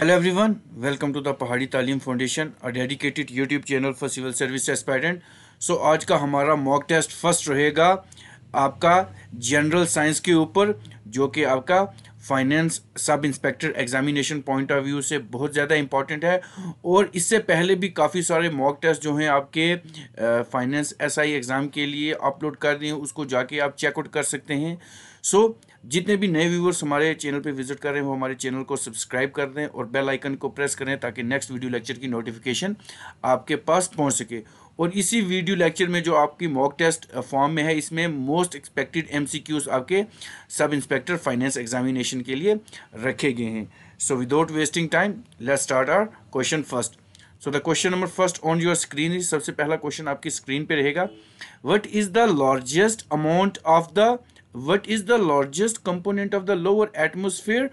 hello everyone welcome to the Pahadi Taleem foundation a dedicated YouTube channel for civil service aspirant so आज का हमारा mock test first रहेगा आपका general science के ऊपर जो कि आपका finance sub inspector examination point of view से बहुत ज़्यादा इंपॉर्टेंट है और इससे पहले भी काफ़ी सारे मॉक टेस्ट जो हैं आपके फाइनेंस एसआई एग्ज़ाम के लिए अपलोड कर दिए उसको जाके आप चेकआउट कर सकते हैं सो so, जितने भी नए व्यूवर्स हमारे चैनल पे विजिट कर रहे हैं वो हमारे चैनल को सब्सक्राइब कर दें और बेल आइकन को प्रेस करें ताकि नेक्स्ट वीडियो लेक्चर की नोटिफिकेशन आपके पास पहुंच सके और इसी वीडियो लेक्चर में जो आपकी मॉक टेस्ट फॉर्म में है इसमें मोस्ट एक्सपेक्टेड एम आपके सब इंस्पेक्टर फाइनेंस एग्जामिनेशन के लिए रखे गए हैं so without wasting time let start our question first so the question number first on your screen सबसे पहला क्वेश्चन आपकी स्क्रीन पे रहेगा what is the largest amount of the what is the largest component of the lower atmosphere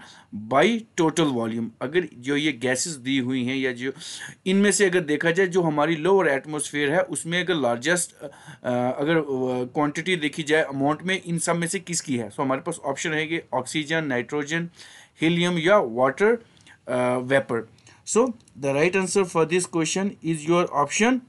by total volume अगर जो ये gases दी हुई हैं या जो इनमें से अगर देखा जाए जो हमारी लोअर एटमोसफेयर है उसमें अगर लार्जेस्ट अगर क्वान्टिटी देखी जाए अमाउंट में इन सब में से किसकी है सो so, हमारे पास ऑप्शन है कि ऑक्सीजन नाइट्रोजन हीलियम या water vapour so the right answer for this question is your option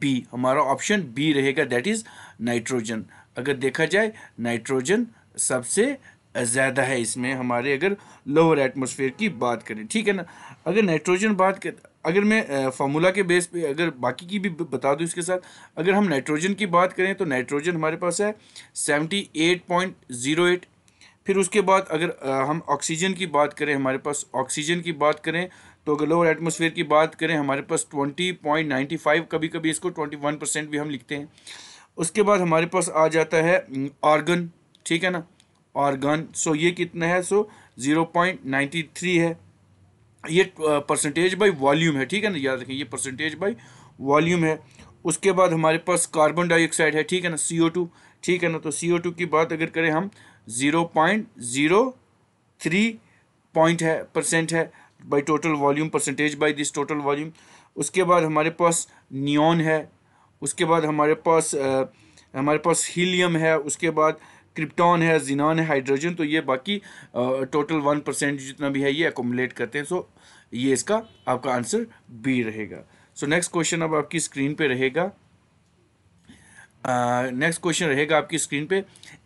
B हमारा ऑप्शन बी रहेगा दैट इज़ नाइट्रोजन अगर देखा जाए नाइट्रोजन सबसे ज़्यादा है इसमें हमारे अगर लोअर एटमोसफेयर की बात करें ठीक है ना अगर नाइट्रोजन बात कर अगर मैं फार्मूला के बेस पे अगर बाकी की भी बता दूं इसके साथ अगर हम नाइट्रोजन की बात करें तो नाइट्रोजन हमारे पास है seventy eight point zero eight फिर उसके बाद अगर हम ऑक्सीजन की बात करें हमारे पास ऑक्सीजन की बात करें तो अगर लोअर एटमोसफेयर की बात करें हमारे पास ट्वेंटी पॉइंट नाइन्टी फाइव कभी कभी इसको ट्वेंटी वन परसेंट भी हम लिखते हैं उसके बाद हमारे पास आ जाता है ऑर्गन हम्म, ठीक है ना ऑर्गन सो ये कितना है so zero point ninety three है ये परसेंटेज बाय वॉल्यूम है ठीक है ना याद रखें ये परसेंटेज बाय वॉल्यूम है उसके बाद हमारे पास कार्बन डाइऑक्साइड है ठीक है ना सी ओ टू ठीक है ना तो सी ओ टू की बात अगर करें हम zero point zero three point है परसेंट है by total volume percentage by this total volume उसके बाद हमारे पास नियॉन है उसके बाद हमारे पास आ, हमारे पास हीलियम है उसके बाद क्रिप्टॉन है जिनान है हाइड्रोजन तो ये बाकी आ, टोटल वन परसेंट जितना भी है ये एकोमलेट करते हैं सो ये इसका आपका आंसर बी रहेगा सो नेक्स्ट क्वेश्चन अब आपकी स्क्रीन पे रहेगा नेक्स्ट क्वेश्चन रहेगा आपकी स्क्रीन पे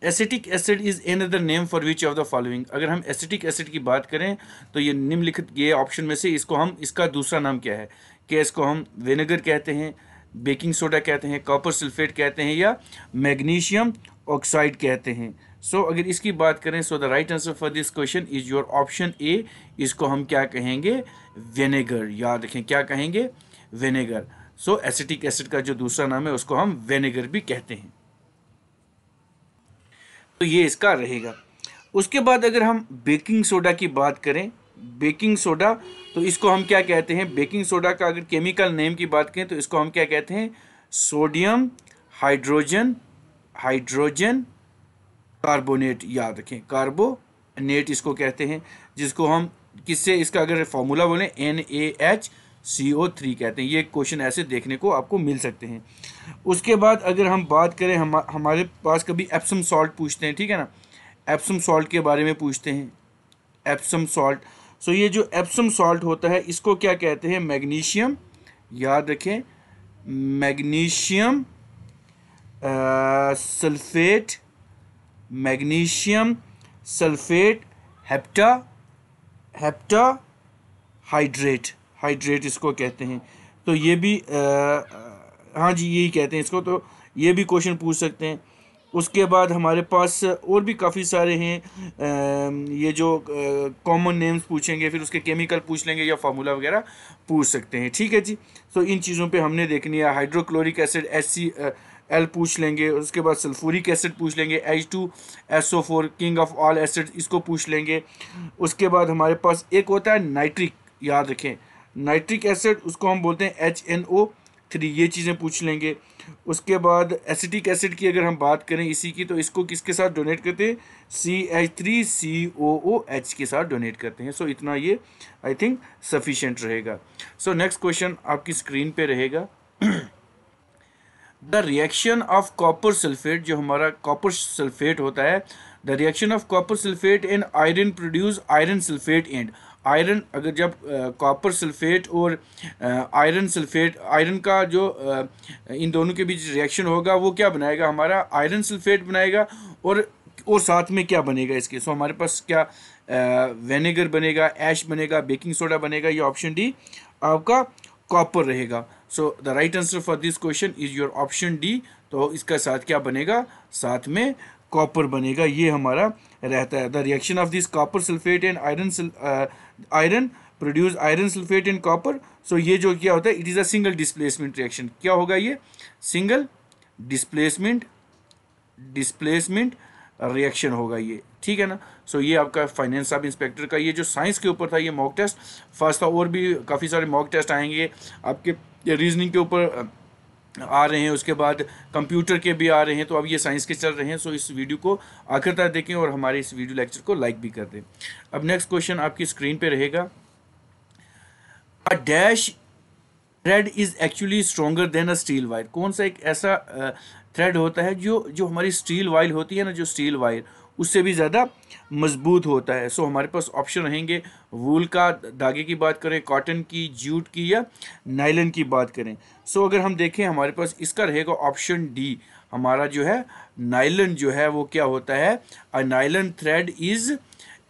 acetic acid is another name for which of the following अगर हम एसिटिक एसिड की बात करें तो ये निम्नलिखित ये ऑप्शन में से इसको हम इसका दूसरा नाम क्या है क्या इसको हम विनेगर कहते हैं बेकिंग सोडा कहते हैं कॉपर सल्फेट कहते हैं या मैग्नीशियम ऑक्साइड कहते हैं सो so, अगर इसकी बात करें so the right answer for this question is your option A इसको हम क्या कहेंगे वेनेगर याद रखें क्या कहेंगे वेनेगर सो एसिटिक एसिड का जो दूसरा नाम है उसको हम वेनेगर भी कहते हैं तो ये इसका रहेगा उसके बाद अगर हम बेकिंग सोडा की बात करें बेकिंग सोडा तो इसको हम क्या कहते हैं बेकिंग सोडा का अगर केमिकल नेम की बात करें तो इसको हम क्या कहते हैं सोडियम हाइड्रोजन हाइड्रोजन कार्बोनेट याद रखें कार्बोनेट इसको कहते हैं जिसको हम किससे इसका अगर फॉर्मूला बोलें N A H C O three कहते हैं ये क्वेश्चन ऐसे देखने को आपको मिल सकते हैं उसके बाद अगर हम बात करें हम हमारे पास कभी एप्सम सॉल्ट पूछते हैं ठीक है ना एप्सम सॉल्ट के बारे में पूछते हैं एप्सम सॉल्ट सो ये जो एप्सम सॉल्ट होता है इसको क्या कहते हैं मैग्नीशियम याद रखें magnesium sulphate magnesium sulphate hepta hepta hydrate hydrate इसको कहते हैं तो ये भी आ, हाँ जी यही कहते हैं इसको तो ये भी क्वेश्चन पूछ सकते हैं उसके बाद हमारे पास और भी काफ़ी सारे हैं ये जो कॉमन नेम्स पूछेंगे फिर उसके केमिकल पूछ लेंगे या फार्मूला वगैरह पूछ सकते हैं ठीक है जी तो इन चीज़ों पे हमने देखनी है hydrochloric acid S C L पूछ लेंगे उसके बाद सल्फूरिक एसिड पूछ लेंगे H two S O four king of all acid इसको पूछ लेंगे उसके बाद हमारे पास एक होता है नाइट्रिक याद रखें नाइट्रिक एसिड उसको हम बोलते हैं एच एन ओ थ्री ये चीज़ें पूछ लेंगे उसके बाद एसिटिक एसिड की अगर हम बात करें इसी की तो इसको किसके साथ डोनेट करते हैं C H three C O O H के साथ डोनेट करते हैं सो so, इतना ये आई थिंक सफिशेंट रहेगा सो नेक्स्ट क्वेश्चन आपकी स्क्रीन पे रहेगा the reaction of copper sulphate जो हमारा कॉपर सल्फेट होता है the reaction of copper sulphate and iron produce iron sulphate and iron अगर जब कॉपर सल्फेट और आयरन सल्फेट आयरन का जो आ, इन दोनों के बीच रिएक्शन होगा वो क्या बनाएगा हमारा आयरन सल्फेट बनाएगा और और साथ में क्या बनेगा इसके सो हमारे पास क्या आ, वेनेगर बनेगा ऐश बनेगा बेकिंग सोडा बनेगा ये ऑप्शन डी आपका कॉपर रहेगा so the right answer for this question is your option D तो इसका साथ क्या बनेगा साथ में कॉपर बनेगा ये हमारा रहता है the reaction of this copper sulphate and iron iron produce iron sulphate and copper so ये जो क्या होता है it is a single displacement reaction क्या होगा ये सिंगल डिस्प्लेसमेंट डिस्प्लेसमेंट रिएक्शन होगा ये ठीक है ना सो so, ये आपका फाइनेंस सब इंस्पेक्टर का ये जो साइंस के ऊपर था ये मॉक टेस्ट फर्स्ट था और भी काफ़ी सारे मॉक टेस्ट आएंगे आपके रीजनिंग के ऊपर आ रहे हैं उसके बाद कंप्यूटर के भी आ रहे हैं तो अब ये साइंस के चल रहे हैं सो इस वीडियो को आखिर तक देखें और हमारे इस वीडियो लेक्चर को लाइक भी कर दें अब नेक्स्ट क्वेश्चन आपकी स्क्रीन पे रहेगा a dash thread is actually stronger than a steel wire कौन सा एक ऐसा थ्रेड होता है जो जो हमारी स्टील वायर होती है ना जो स्टील वायर उससे भी ज़्यादा मजबूत होता है सो हमारे पास ऑप्शन रहेंगे वूल का धागे की बात करें कॉटन की जूट की या नाइलन की बात करें सो अगर हम देखें हमारे पास इसका रहेगा ऑप्शन डी हमारा जो है नाइलन जो है वो क्या होता है a nylon thread is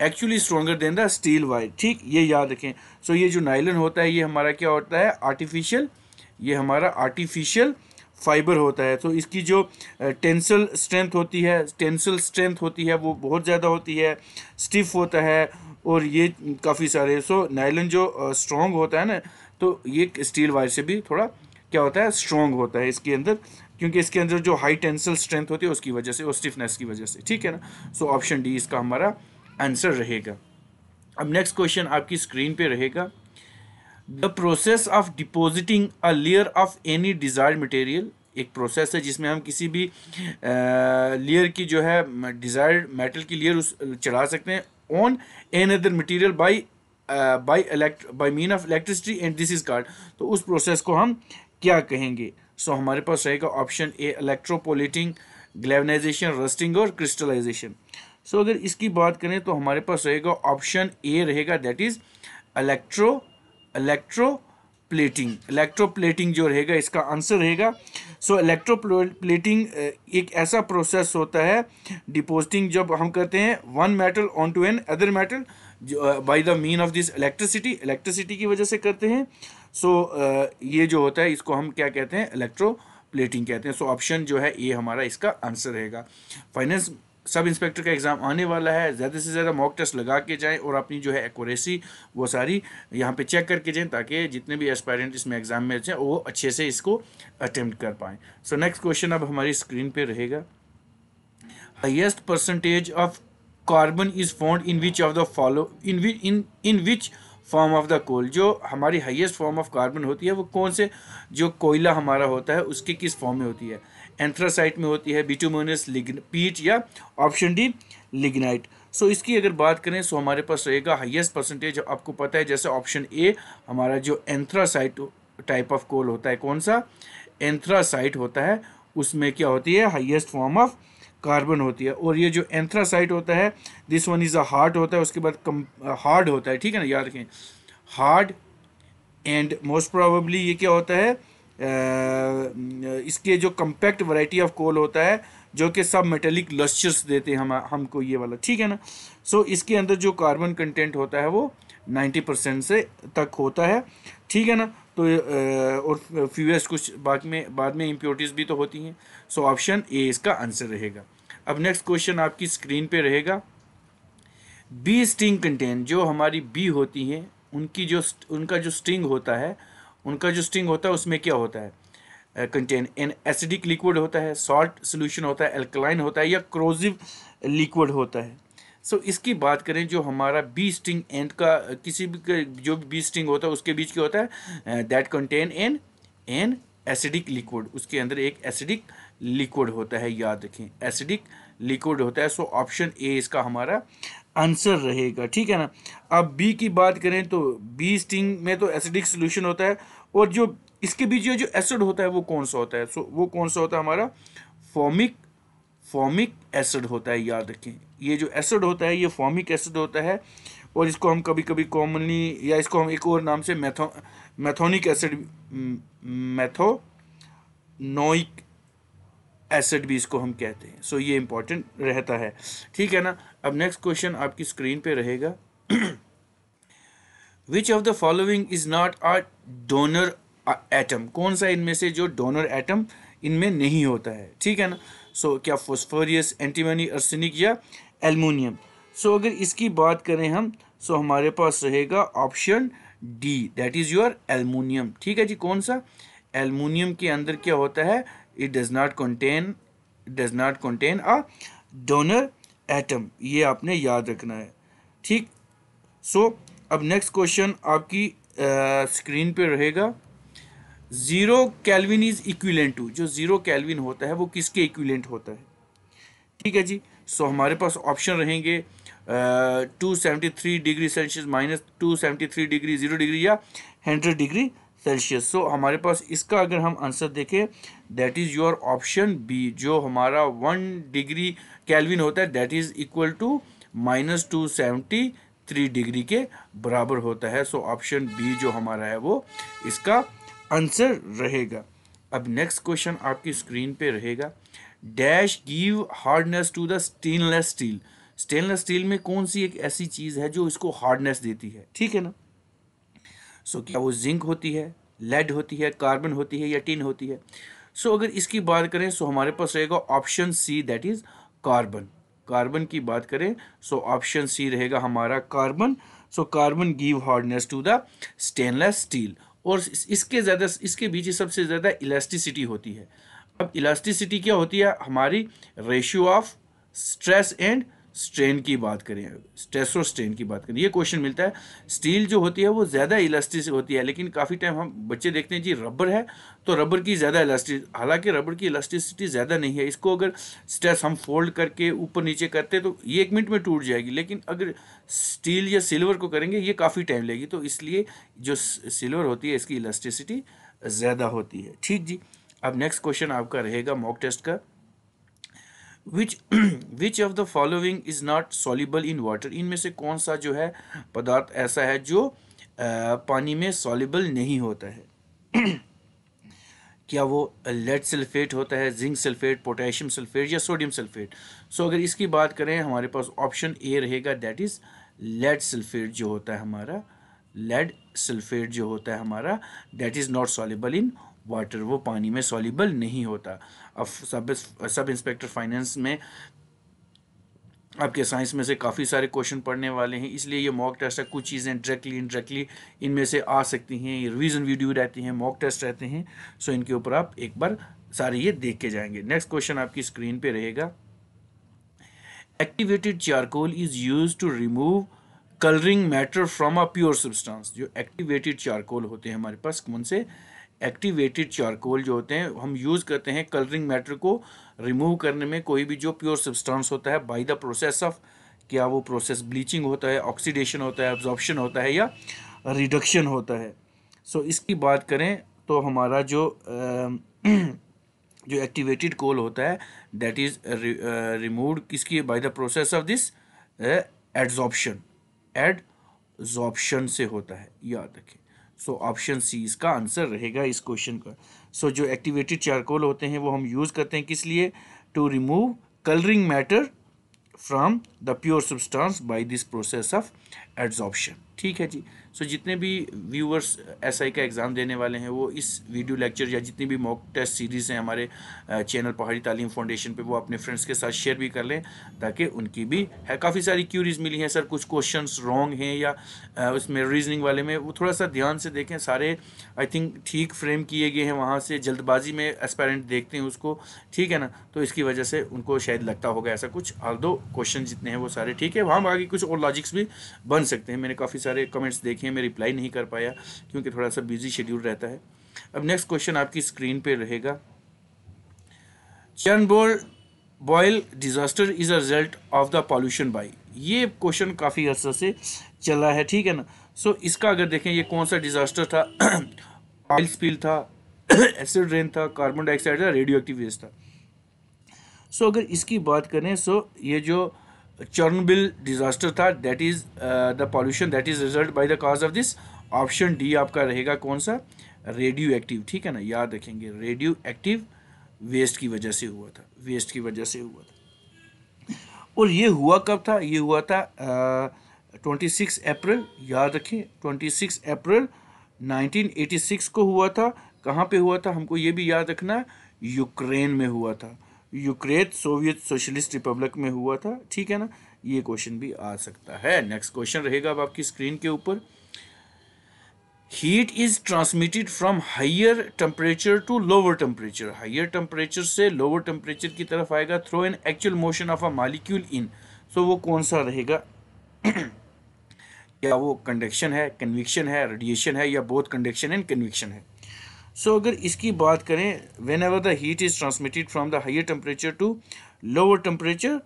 actually stronger than the steel wire ठीक ये याद रखें सो so, ये जो नाइलन होता है ये हमारा क्या होता है आर्टिफिशियल ये हमारा आर्टिफिशियल फाइबर होता है तो इसकी जो टेंसल स्ट्रेंथ होती है टेंसल स्ट्रेंथ होती है वो बहुत ज़्यादा होती है स्टिफ होता है और ये काफ़ी सारे सो नायलन जो स्ट्रॉन्ग होता है ना तो ये स्टील वायर से भी थोड़ा क्या होता है स्ट्रॉन्ग होता है इसके अंदर क्योंकि इसके अंदर जो हाई टेंसल स्ट्रेंथ होती है उसकी वजह से और स्टिफनेस की वजह से ठीक है ना सो ऑप्शन डी इसका हमारा आंसर रहेगा अब नेक्स्ट क्वेश्चन आपकी स्क्रीन पे रहेगा the process of depositing a layer of any desired material एक प्रोसेस है जिसमें हम किसी भी लेयर की जो है डिज़ायर्ड मेटल की लेयर उस चढ़ा सकते हैं on another material by by elect by mean of electricity and this is called तो उस प्रोसेस को हम क्या कहेंगे सो so, हमारे पास रहेगा option A electroplating galvanisation rusting और क्रिस्टलाइजेशन सो so, अगर इसकी बात करें तो हमारे पास रहेगा ऑप्शन ए रहेगा that is electro electroplating electroplating जो रहेगा इसका आंसर रहेगा सो इलेक्ट्रोप्लेटिंग एक ऐसा प्रोसेस होता है डिपोजिटिंग जब हम करते हैं one metal on to another metal by the mean of this electricity electricity की वजह से करते हैं सो so, uh, ये जो होता है इसको हम क्या कहते हैं इलेक्ट्रो प्लेटिंग कहते हैं सो so, ऑप्शन जो है ये हमारा इसका आंसर रहेगा फाइनेंस सब इंस्पेक्टर का एग्ज़ाम आने वाला है ज़्यादा से ज़्यादा मॉक टेस्ट लगा के जाएँ और अपनी जो है एक्यूरेसी वो सारी यहाँ पे चेक करके जाएँ ताकि जितने भी एस्पायरेंट इसमें एग्ज़ाम में जाएँ वो अच्छे से इसको अटैम्प्ट कर पाएँ सो नेक्स्ट क्वेश्चन अब हमारी स्क्रीन पर रहेगा highest percentage of carbon is found in which of the following in in which form of the coal जो हमारी हाइस्ट फॉर्म ऑफ कार्बन होती है वो कौन से जो कोयला हमारा होता है उसके किस फॉर्म में होती है एंथ्रासाइट में होती है बिटूमोनस लिग्न पीट या option D lignite so so, इसकी अगर बात करें सो हमारे पास रहेगा हाईएस्ट परसेंटेज आपको पता है जैसे ऑप्शन ए हमारा जो एंथ्रासाइट टाइप ऑफ कोल होता है कौन सा एंथ्रासाइट होता है उसमें क्या होती है हाइएस्ट फॉर्म ऑफ कार्बन होती है और ये जो एंथ्रासाइट होता है this one is a hard होता है उसके बाद कम हार्ड होता है ठीक है ना याद रखें हार्ड एंड मोस्ट प्रॉबली ये क्या होता है इसके जो कम्पैक्ट वैरायटी ऑफ कोल होता है जो कि सब मेटेलिक लस्चर्स देते हैं हम हमको ये वाला ठीक है ना सो so, इसके अंदर जो कार्बन कंटेंट होता है वो 90 परसेंट से तक होता है ठीक है ना तो और फ्यूएस कुछ बाद में बाद में इम्प्योरिटीज़ भी तो होती हैं सो ऑप्शन ए इसका आंसर रहेगा अब नेक्स्ट क्वेश्चन आपकी स्क्रीन पे रहेगा बी स्टिंग कंटेंट जो हमारी बी होती हैं उनकी जो उनका जो स्टिंग होता है उनका जो स्टिंग होता है उसमें क्या होता है कंटेन एन एसिडिक लिक्विड होता है सॉल्ट सोल्यूशन होता है एल्कलाइन होता है या क्रोजिव लिक्विड होता है सो so, इसकी बात करें जो हमारा बी स्टिंग एंड का किसी भी जो बी स्टिंग होता है उसके बीच क्या होता है that contain an an acidic liquid उसके अंदर एक एसिडिक लिक्विड होता है याद रखें एसिडिक लिक्विड होता है सो ऑप्शन ए इसका हमारा आंसर रहेगा ठीक है ना अब बी की बात करें तो बी स्टिंग में तो एसिडिक सोल्यूशन होता है और जो इसके बीच जो एसिड होता है वो कौन सा होता है सो वो कौन सा होता है हमारा फॉर्मिक फॉर्मिक एसिड होता है याद रखें ये जो एसिड होता है ये फॉर्मिक एसिड होता है और इसको हम कभी कभी कॉमनली या इसको हम एक और नाम से मैथो मैथोनिक एसिड मैथो नोइक एसेट भी इसको हम कहते हैं सो so, ये इंपॉर्टेंट रहता है ठीक है ना अब नेक्स्ट क्वेश्चन आपकी स्क्रीन पे रहेगा which of the following is not a donor atom कौन सा इनमें से जो डोनर एटम इनमें नहीं होता है ठीक है ना सो so, क्या फोस्फोरियस एंटीमनी अर्सनिक या एलमोनियम सो so, अगर इसकी बात करें हम सो so हमारे पास रहेगा option D that is your aluminium ठीक है जी कौन सा एलमोनियम के अंदर क्या होता है it does not contain does not contain a donor atom ये आपने याद रखना है ठीक सो so, अब नेक्स्ट क्वेश्चन आपकी स्क्रीन uh, पे रहेगा zero kelvin is equivalent to जो ज़ीरो कैलविन होता है वो किसके इक्विलेंट होता है ठीक है जी सो so, हमारे पास ऑप्शन रहेंगे two seventy three degree Celsius minus two seventy three degree zero degree या हंड्रेड डिग्री सेल्सियस सो हमारे पास इसका अगर हम आंसर देखें that is your option B जो हमारा वन डिग्री कैलविन होता है that is equal to minus two seventy three degree के बराबर होता है सो ऑप्शन बी जो हमारा है वो इसका आंसर रहेगा अब नेक्स्ट क्वेश्चन आपकी स्क्रीन पे रहेगा dash give hardness to the stainless steel stainless steel में कौन सी एक ऐसी चीज़ है जो इसको हार्डनेस देती है ठीक है ना सो क्या वो जिंक होती है लेड होती है कार्बन होती है या टिन होती है सो अगर इसकी बात करें सो हमारे पास रहेगा option C that is carbon carbon की बात करें सो ऑप्शन सी रहेगा हमारा carbon so carbon give hardness to the stainless steel और इसके ज़्यादा इसके बीच सबसे ज़्यादा इलास्टिसिटी होती है अब इलास्टिसिटी क्या होती है हमारी ratio of stress and strain की बात करें स्टेसो स्ट्रेन की बात करें ये क्वेश्चन मिलता है स्टील जो होती है वो ज़्यादा इलास्टिस होती है लेकिन काफ़ी टाइम हम बच्चे देखते हैं जी रबर है तो रबर की ज़्यादा इलास्टिस हालांकि रबर की इलास्टिसिटी ज़्यादा नहीं है इसको अगर स्टेस हम फोल्ड करके ऊपर नीचे करते तो ये एक मिनट में टूट जाएगी लेकिन अगर स्टील या सिल्वर को करेंगे ये काफ़ी टाइम लेगी तो इसलिए जो सिल्वर होती है इसकी इलास्टिसिटी ज़्यादा होती है ठीक जी अब नेक्स्ट क्वेश्चन आपका रहेगा मॉक टेस्ट का which which of the following is not soluble in water इनमें से कौन सा जो है पदार्थ ऐसा है जो पानी में सॉलिबल नहीं होता है क्या वो लेड सल्फेट होता है जिंक सल्फेट पोटेशियम सल्फेट या सोडियम सल्फेट सो अगर इसकी बात करें हमारे पास ऑप्शन ए रहेगा दैट इज़ लेड सल्फेट जो होता है हमारा लेड सल्फेट जो होता है हमारा that is not soluble in water वो पानी में सॉलिबल नहीं होता अब सब सब इंस्पेक्टर फाइनेंस में आपके साइंस में से काफ़ी सारे क्वेश्चन पढ़ने वाले हैं इसलिए ये मॉक टेस्ट है कुछ चीज़ें डायरेक्टली इनडायरेक्टली इनमें से आ सकती हैं ये रिविजन वीडियो रहती हैं मॉक टेस्ट रहते हैं सो इनके ऊपर आप एक बार सारे ये देख के जाएंगे नेक्स्ट क्वेश्चन आपकी स्क्रीन पे रहेगा activated charcoal is use to remove colouring matter from a pure substance जो एक्टिवेटेड चारकोल होते हैं हमारे पास कौन से एक्टिवेटेड चारकोल जो होते हैं हम यूज़ करते हैं कलरिंग मैटर को रिमूव करने में कोई भी जो प्योर सब्सटेंस होता है बाय द प्रोसेस ऑफ क्या वो प्रोसेस ब्लीचिंग होता है ऑक्सीडेशन होता है एब्जॉर्प्शन होता है या रिडक्शन होता है सो so, इसकी बात करें तो हमारा जो जो एक्टिवेटेड कोल होता है दैट इज़ रिमूव्ड किसकी by the process of this adsorption adsorption से होता है याद रखें सो ऑप्शन सी इसका आंसर रहेगा इस क्वेश्चन का सो so, जो एक्टिवेटेड चारकोल होते हैं वो हम यूज़ करते हैं किस लिए to remove colouring matter from the pure substance by this process of adsorption ठीक है जी सो so, जितने भी व्यूवर्स एस का एग्ज़ाम देने वाले हैं वो इस वीडियो लेक्चर या जितनी भी मॉक टेस्ट सीरीज़ हैं हमारे चैनल पहाड़ी तालीम फाउंडेशन पे वो अपने फ्रेंड्स के साथ शेयर भी कर लें ताकि उनकी भी है काफ़ी सारी क्यूरीज मिली हैं सर कुछ क्वेश्चन रॉन्ग हैं या उसमें रीजनिंग वाले में वो थोड़ा सा ध्यान से देखें सारे आई थिंक ठीक फ्रेम किए गए हैं वहाँ से जल्दबाजी में एस्पेरेंट देखते हैं उसको ठीक है ना तो इसकी वजह से उनको शायद लगता होगा ऐसा कुछ आल दो क्वेश्चन जितने हैं वो सारे ठीक है वहाँ आगे कुछ और लॉजिक्स भी बन सकते हैं मैंने काफ़ी सारे कमेंट्स देखे लिखे हैं मैं रिप्लाई नहीं कर पाया क्योंकि थोड़ा सा बिजी शेड्यूल रहता है अब नेक्स्ट क्वेश्चन आपकी स्क्रीन पर रहेगा चर्नबोल बॉयल disaster is a result of the pollution by ये क्वेश्चन काफ़ी अर्सा से चला है ठीक है ना सो so, इसका अगर देखें ये कौन सा डिज़ास्टर था ऑयल स्पिल था एसिड रेन था कार्बन डाइऑक्साइड था रेडियो एक्टिव वेस्ट था सो so, अगर इसकी बात करें सो so, ये जो चर्नबिल डिज़ास्टर था that is the pollution that is result by the cause of this option D आपका रहेगा कौन सा रेडियो एक्टिव ठीक है ना याद रखेंगे रेडियो एक्टिव वेस्ट की वजह से हुआ था वेस्ट की वजह से हुआ था और ये हुआ कब था ये हुआ था ट्वेंटी सिक्स अप्रैल याद रखें twenty six April nineteen eighty six को हुआ था कहाँ पे हुआ था हमको ये भी याद रखना यूक्रेन में हुआ था यूक्रेन सोवियत सोशलिस्ट रिपब्लिक में हुआ था ठीक है ना ये क्वेश्चन भी आ सकता है नेक्स्ट क्वेश्चन रहेगा अब आपकी स्क्रीन के ऊपर heat is transmitted from higher temperature to lower temperature higher temperature से लोअर टेम्परेचर की तरफ आएगा through an actual motion of a molecule in so वो कौन सा रहेगा क्या वो कंडक्शन है कन्विक्शन है रेडिएशन है या बोथ कंडक्शन एंड कन्विक्शन है सो अगर इसकी बात करें whenever the heat is transmitted from the higher temperature to lower temperature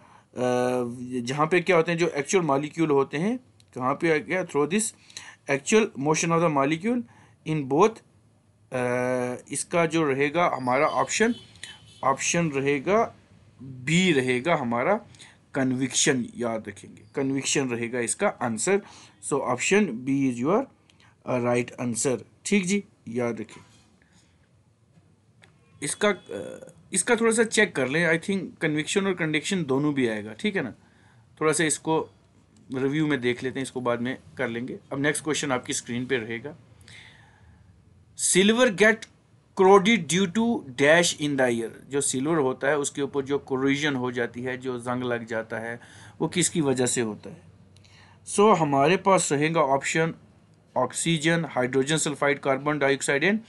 जहाँ पे क्या होते हैं जो एक्चुअल मालिक्यूल होते हैं कहाँ पे क्या through this actual motion of the molecule in both इसका जो रहेगा हमारा ऑप्शन ऑप्शन रहेगा बी रहेगा हमारा कन्विक्शन याद रखेंगे कन्विक्शन रहेगा इसका answer so option B is your right answer ठीक जी याद रखें इसका इसका थोड़ा सा चेक कर लें आई थिंक कन्विक्शन और कंडिक्शन दोनों भी आएगा ठीक है ना थोड़ा सा इसको रिव्यू में देख लेते हैं इसको बाद में कर लेंगे अब नेक्स्ट क्वेश्चन आपकी स्क्रीन पे रहेगा silver get corroded due to dash in the air जो सिल्वर होता है उसके ऊपर जो क्रोजन हो जाती है जो जंग लग जाता है वो किसकी वजह से होता है सो so, हमारे पास रहेगा option oxygen hydrogen sulphide carbon dioxide and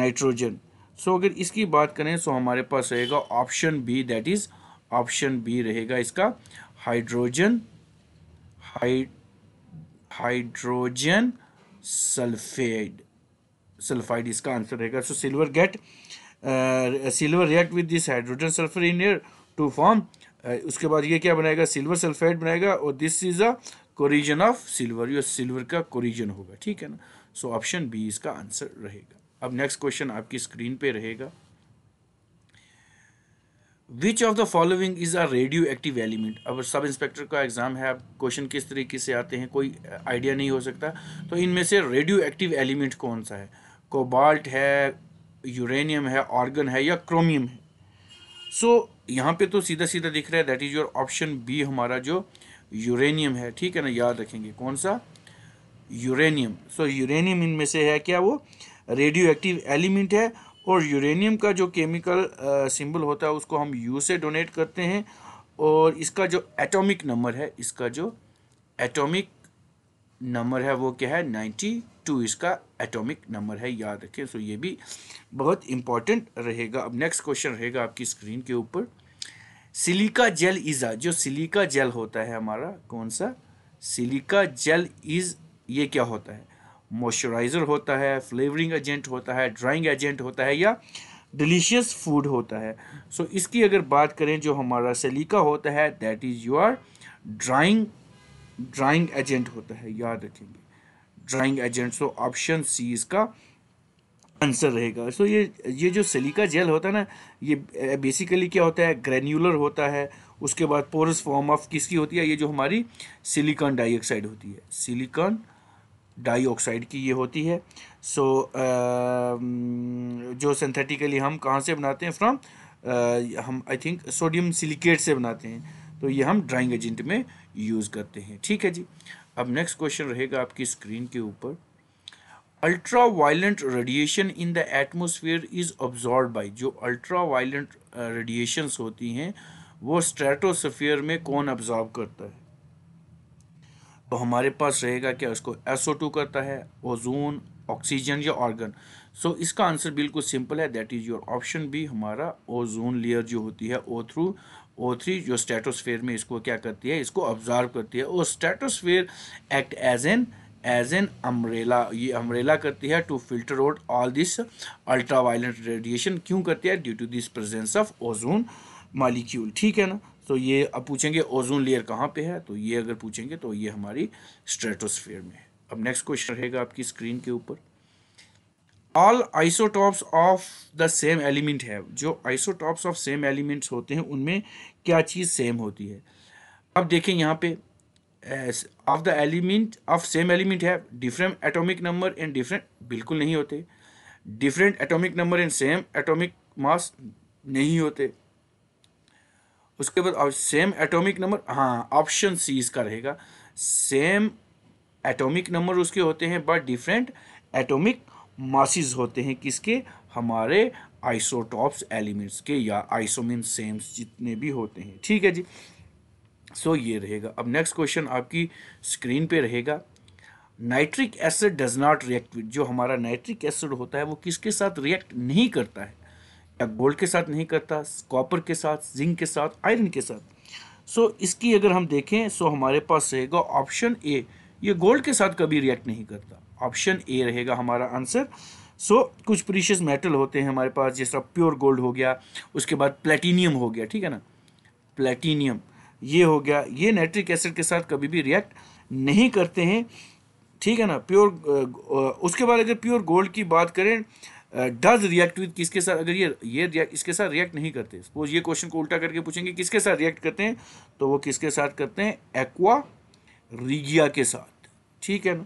nitrogen so अगर इसकी बात करें सो हमारे पास रहेगा option B that is option B रहेगा इसका हाइड्रोजन हाइड्रोजन सल्फेड सल्फाइड इसका आंसर रहेगा so silver get silver react with this hydrogen sulphur in air to form उसके बाद ये क्या बनाएगा सिल्वर सल्फाइड बनाएगा और this is a corrosion of silver या सिल्वर का कोरिजन होगा ठीक है ना सो ऑप्शन बी इसका आंसर रहेगा अब नेक्स्ट क्वेश्चन आपकी स्क्रीन पे रहेगा which of the following is a radioactive element अब सब इंस्पेक्टर का एग्ज़ाम है आप क्वेश्चन किस तरीके से आते हैं कोई आइडिया नहीं हो सकता तो इनमें से रेडियो एक्टिव एलिमेंट कौन सा है कोबाल्ट है यूरेनियम है ऑर्गन है या क्रोमियम है सो so, यहाँ पे तो सीधा सीधा दिख रहा है that is your option B हमारा जो यूरेनियम है ठीक है ना याद रखेंगे कौन सा यूरेनियम सो so, यूरेनियम इनमें से है क्या वो रेडियो एक्टिव एलिमेंट है और यूरेनियम का जो केमिकल सिंबल होता है उसको हम यू से डोनेट करते हैं और इसका जो एटॉमिक नंबर है इसका जो एटॉमिक नंबर है वो क्या है नाइन्टी टू इसका एटॉमिक नंबर है याद रखें सो ये भी बहुत इंपॉर्टेंट रहेगा अब नेक्स्ट क्वेश्चन रहेगा आपकी स्क्रीन के ऊपर सिलिका जेल इज़ा जो सिलिका जेल होता है हमारा कौन सा सिलिका जेल इज़ ये क्या होता है मॉइस्चराइज़र होता है फ्लेवरिंग एजेंट होता है ड्राइंग एजेंट होता है या डिलीशियस फूड होता है सो so, इसकी अगर बात करें जो हमारा सलीका होता है that is your drying drying agent होता है याद रखेंगे drying agent so option C इसका आंसर रहेगा सो so, ये ये जो सलीका जेल होता है ना ये बेसिकली क्या होता है ग्रेन्यूलर होता है उसके बाद पोरस फॉर्म ऑफ किसकी होती है ये जो हमारी सिलिकॉन डाइऑक्साइड होती है सिलिकॉन डाईऑक्साइड की ये होती है सो so, um, जो सिंथेटिकली हम कहाँ से बनाते हैं फ्रॉम uh, हम आई थिंक सोडियम सिलिकेट से बनाते हैं तो ये हम ड्राइंग एजेंट में यूज़ करते हैं ठीक है जी अब नेक्स्ट क्वेश्चन रहेगा आपकी स्क्रीन के ऊपर ultraviolet radiation in the atmosphere is absorb by जो अल्ट्रा वायलेंट रेडिएशन्स होती हैं वो स्ट्रेटोसफियर में कौन ऑब्जॉर्ब करता है तो हमारे पास रहेगा क्या उसको एस करता है ओजोन ऑक्सीजन या ऑर्गन सो so, इसका आंसर बिल्कुल सिंपल है that is your option B हमारा ओजोन लेयर जो होती है ओ थ्रू ओ थ्री जो स्टेटोस्फेयर में इसको क्या करती है इसको ऑब्जर्व करती है और stratosphere act as an as an umbrella ये अम्ब्रेला करती है to filter out all this ultraviolet radiation क्यों करती है due to this presence of ozone molecule ठीक है ना तो ये अब पूछेंगे ओजोन लेयर कहाँ पे है तो ये अगर पूछेंगे तो ये हमारी स्ट्रेटोस्फेयर में है अब नेक्स्ट क्वेश्चन रहेगा आपकी स्क्रीन के ऊपर all isotopes of the same element है जो आइसोटॉप्स ऑफ सेम एलिमेंट्स होते हैं उनमें क्या चीज़ सेम होती है अब देखें यहाँ पे of the element of same element है different atomic number and different बिल्कुल नहीं होते different atomic number and same atomic mass नहीं होते उसके बाद सेम एटॉमिक नंबर हाँ ऑप्शन सी इसका रहेगा सेम एटॉमिक नंबर उसके होते हैं बट डिफरेंट एटॉमिक मासिस होते हैं किसके हमारे आइसोटॉप्स एलिमेंट्स के या आइसोमिन सेम्स जितने भी होते हैं ठीक है जी सो so, ये रहेगा अब नेक्स्ट क्वेश्चन आपकी स्क्रीन पे रहेगा nitric acid does not react with जो हमारा नाइट्रिक एसिड होता है वो किसके साथ रिएक्ट नहीं करता है या गोल्ड के साथ नहीं करता कॉपर के साथ जिंक के साथ आयरन के साथ सो so, इसकी अगर हम देखें सो so हमारे पास रहेगा ऑप्शन ए ये गोल्ड के साथ कभी रिएक्ट नहीं करता ऑप्शन ए रहेगा हमारा आंसर सो so, कुछ प्रीशियस मेटल होते हैं हमारे पास जैसा प्योर गोल्ड हो गया उसके बाद प्लेटिनियम हो गया ठीक है ना प्लेटिनियम ये हो गया ये नाइट्रिक एसिड के साथ कभी भी रिएक्ट नहीं करते हैं ठीक है ना प्योर उसके बाद अगर प्योर गोल्ड की बात करें डज रिएक्ट विद किसके साथ अगर ये ये रिएक्ट इसके साथ रिएक्ट नहीं करते सपोज ये क्वेश्चन को उल्टा करके पूछेंगे किसके साथ रिएक्ट करते हैं तो वो किसके साथ करते हैं एक्वा रिगिया के साथ ठीक है ना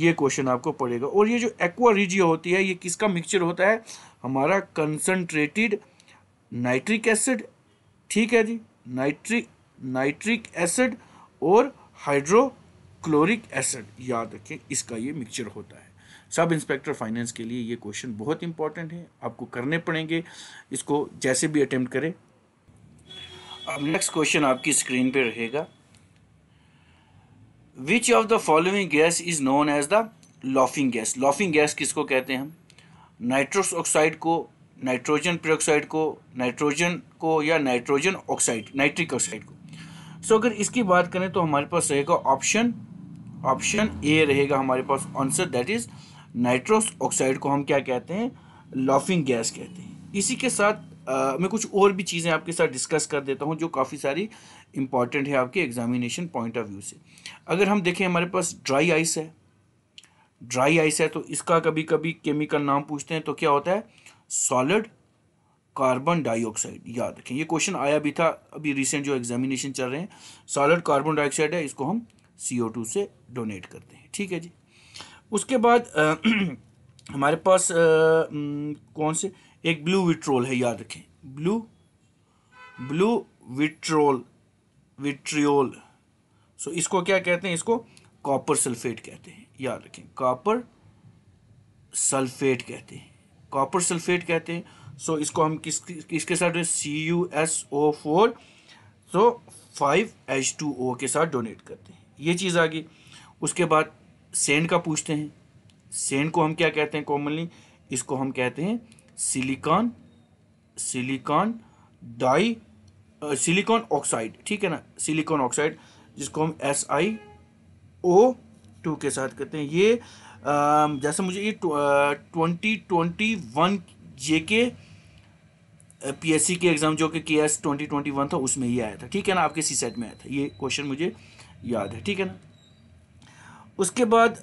ये क्वेश्चन आपको पड़ेगा और ये जो एक्वा रिजिया होती है ये किसका मिक्सचर होता है हमारा कंसनट्रेटिड नाइट्रिक एसिड ठीक है जी नाइट्रिक नाइट्रिक एसिड और हाइड्रोक्लोरिक एसिड याद रखें इसका ये मिक्सचर होता है सब इंस्पेक्टर फाइनेंस के लिए ये क्वेश्चन बहुत इंपॉर्टेंट है आपको करने पड़ेंगे इसको जैसे भी अटेम्प्ट करें अब नेक्स्ट क्वेश्चन आपकी स्क्रीन पे रहेगा which of the following gas is known as the laughing gas laughing gas किसको कहते हैं हम नाइट्रोस ऑक्साइड को नाइट्रोजन पेरोक्साइड को नाइट्रोजन को या नाइट्रोजन ऑक्साइड नाइट्रिक ऑक्साइड को सो so, अगर इसकी बात करें तो हमारे पास रहेगा ऑप्शन ऑप्शन ए रहेगा हमारे पास answer that is nitrous oxide को हम क्या कहते हैं लॉफिंग गैस कहते हैं इसी के साथ आ, मैं कुछ और भी चीज़ें आपके साथ डिस्कस कर देता हूँ जो काफ़ी सारी इंपॉर्टेंट है आपके एग्जामिनेशन पॉइंट ऑफ व्यू से अगर हम देखें हमारे पास ड्राई आइस है ड्राई आइस है तो इसका कभी कभी केमिकल नाम पूछते हैं तो क्या होता है सॉलिड कार्बन डाइऑक्साइड याद रखें ये क्वेश्चन आया भी था अभी रिसेंट जो एग्जामिनेशन चल रहे हैं सॉलिड कार्बन डाइऑक्साइड है इसको हम सी से डोनेट करते हैं ठीक है जी उसके बाद आ, हमारे पास आ, कौन से एक ब्लू विट्रोल है याद रखें blue blue vitriol vitriol so इसको क्या कहते हैं इसको कॉपर सल्फेट कहते हैं याद रखें कॉपर सल्फेट कहते हैं कॉपर सल्फेट कहते हैं सो इसको हम किस किसके साथ C U S O four so five H two O के साथ डोनेट करते हैं ये चीज़ आ गई उसके बाद सेंड का पूछते हैं सेंड को हम क्या कहते हैं कॉमनली इसको हम कहते हैं silicon silicon di silicon oxide ठीक है ना सिलिकॉन ऑक्साइड जिसको हम एस आई ओ टू के साथ कहते हैं ये जैसे मुझे ये ट्वेंटी ट्वेंटी वन जे के पी एस सी के एग्ज़ाम जो कि के एस ट्वेंटी ट्वेंटी वन था उसमें ये आया था ठीक है ना आपके सी सेट में आया था ये क्वेश्चन मुझे याद है ठीक है ना उसके बाद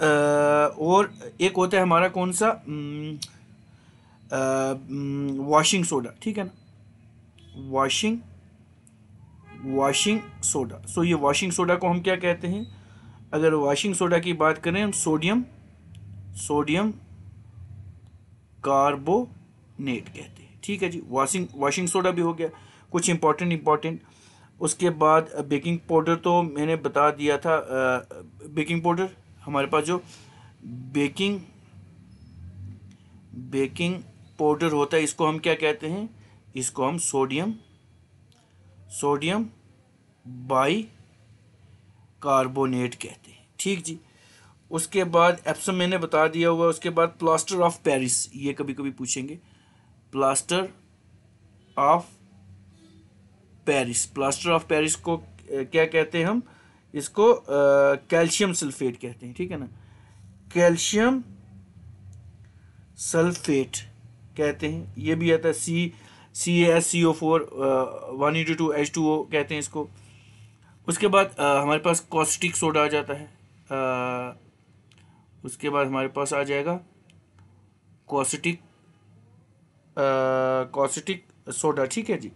और एक होता है हमारा कौन सा वॉशिंग सोडा ठीक है ना वॉशिंग वॉशिंग सोडा सो ये वॉशिंग सोडा को हम क्या कहते हैं अगर वॉशिंग सोडा की बात करें हम सोडियम सोडियम कार्बोनेट कहते हैं ठीक है जी वॉशिंग वॉशिंग सोडा भी हो गया कुछ इंपॉर्टेंट इंपॉर्टेंट उसके बाद बेकिंग पाउडर तो मैंने बता दिया था बेकिंग पाउडर हमारे पास जो बेकिंग बेकिंग पाउडर होता है इसको हम क्या कहते हैं इसको हम सोडियम सोडियम बाई कार्बोनेट कहते हैं ठीक जी उसके बाद एप्सम मैंने बता दिया हुआ उसके बाद प्लास्टर ऑफ पेरिस ये कभी कभी पूछेंगे plaster of Paris plaster of Paris को क्या कहते हैं हम इसको कैल्शियम सल्फेट कहते हैं ठीक है ना कैल्शियम सल्फेट कहते हैं ये भी आता है C C S C O four one into two H two O कहते हैं इसको उसके बाद आ, हमारे पास कॉस्टिक सोडा आ जाता है आ, उसके बाद हमारे पास आ जाएगा कॉस्टिक कॉस्टिक सोडा ठीक है जी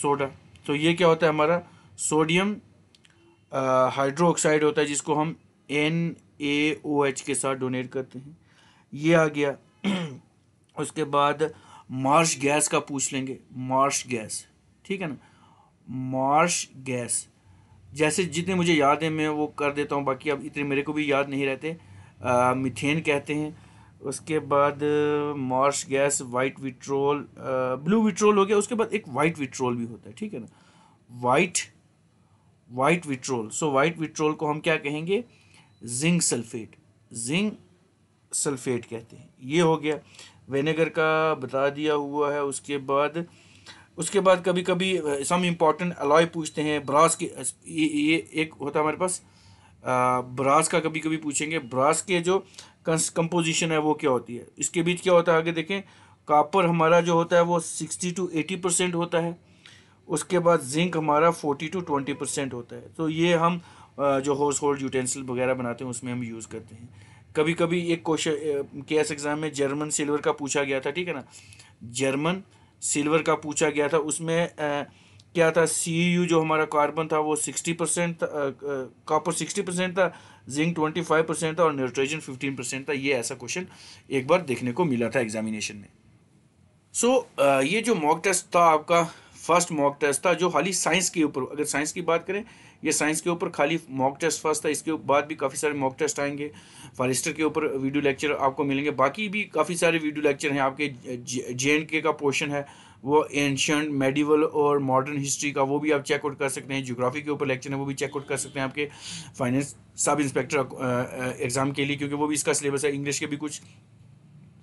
सोडा तो ये क्या होता है हमारा सोडियम हाइड्रो ऑक्साइड होता है जिसको हम एन ए ओ एच के साथ डोनेट करते हैं ये आ गया उसके बाद मार्श गैस का पूछ लेंगे मार्श गैस ठीक है ना मार्श गैस जैसे जितने मुझे याद है मैं वो कर देता हूँ बाकी अब इतने मेरे को भी याद नहीं रहते मिथेन कहते हैं उसके बाद marsh gas white vitriol blue vitriol हो गया उसके बाद एक वाइट विट्रोल भी होता है ठीक है ना white white vitriol so white vitriol को हम क्या कहेंगे जिंक सल्फेट जिंक सल्फेट कहते हैं ये हो गया वेनेगर का बता दिया हुआ है उसके बाद उसके बाद कभी कभी सम इम्पॉर्टेंट अलॉय पूछते हैं ब्रास की ये, ये एक होता है हमारे पास ब्रास का कभी कभी पूछेंगे ब्रास के जो कंपोजिशन है वो क्या होती है इसके बीच क्या होता है आगे देखें कापर हमारा जो होता है वो सिक्सटी टू एटी परसेंट होता है उसके बाद जिंक हमारा फोर्टी टू ट्वेंटी परसेंट होता है तो ये हम जो हाउस होल्ड यूटेंसिल वगैरह बनाते हैं उसमें हम यूज़ करते हैं कभी कभी एक क्वेश्चन के एस एग्ज़ाम में जर्मन सिल्वर का पूछा गया था ठीक है ना जर्मन सिल्वर का पूछा गया था उसमें क्या था सी यू e जो हमारा कार्बन था वो 60 परसेंट था कॉपर 60 परसेंट था जिंक 25 परसेंट था और न्यूट्रोजन 15 परसेंट था ये ऐसा क्वेश्चन एक बार देखने को मिला था एग्जामिनेशन में सो so, ये जो मॉक टेस्ट था आपका फर्स्ट मॉक टेस्ट था जो हाली साइंस के ऊपर अगर साइंस की बात करें ये साइंस के ऊपर खाली मॉक टेस्ट फर्स्ट था इसके बाद भी काफ़ी सारे मॉक टेस्ट आएंगे फॉरेस्टर के ऊपर वीडियो लेक्चर आपको मिलेंगे बाकी भी काफ़ी सारे वीडियो लेक्चर हैं आपके जे एंड के का पोर्शन है वो एंशंट मेडिवल और मॉडर्न हिस्ट्री का वो भी आप चेकआउट कर सकते हैं जोग्राफी के ऊपर लेक्चर है वो भी चेकआउट कर सकते हैं आपके फाइनेंस सब इंस्पेक्टर एग्ज़ाम के लिए क्योंकि वो भी इसका सिलेबस है इंग्लिश के भी कुछ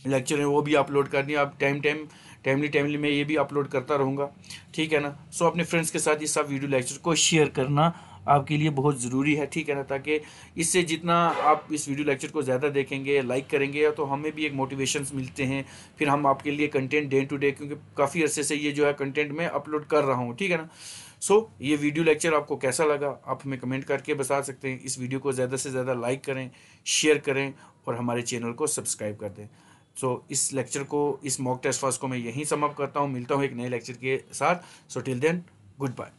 लेक्चर हैं वो भी अपलोड करनी आप टाइम टाइम टाइमली टाइमली मैं ये भी अपलोड करता रहूँगा ठीक है ना सो अपने फ्रेंड्स के साथ ये सब वीडियो लेक्चर को शेयर करना आपके लिए बहुत ज़रूरी है ठीक है ना ताकि इससे जितना आप इस वीडियो लेक्चर को ज़्यादा देखेंगे लाइक करेंगे तो हमें भी एक मोटिवेशन मिलते हैं फिर हम आपके लिए कंटेंट डे टू डे क्योंकि काफ़ी अरसे से ये जो है कंटेंट मैं अपलोड कर रहा हूँ ठीक है ना सो so, ये वीडियो लेक्चर आपको कैसा लगा आप हमें कमेंट करके बता सकते हैं इस वीडियो को ज़्यादा से ज़्यादा लाइक करें शेयर करें और हमारे चैनल को सब्सक्राइब कर दें सो so, इस लेक्चर को इस मॉक टेस्ट फर्स्ट को मैं यहीं समाप्त करता हूँ मिलता हूँ एक नए लेक्चर के साथ so till then good bye